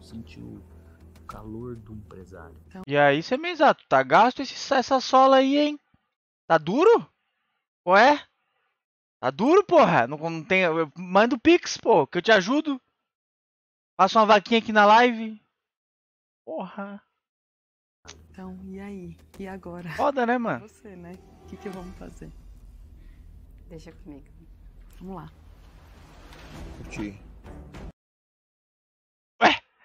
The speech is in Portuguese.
sentiu o calor do empresário. Então- e aí, você é meio exato, ah, tá gasto esse, essa sola aí, hein? Tá duro? Ué? Tá duro, porra? Não, não tem. Manda o Pix, pô, que eu te ajudo. Faço uma vaquinha aqui na live. Porra. Então, e aí? E agora? Foda, né, mano? Você, né? O que, que vamos fazer? Deixa comigo. Vamos lá. Curti.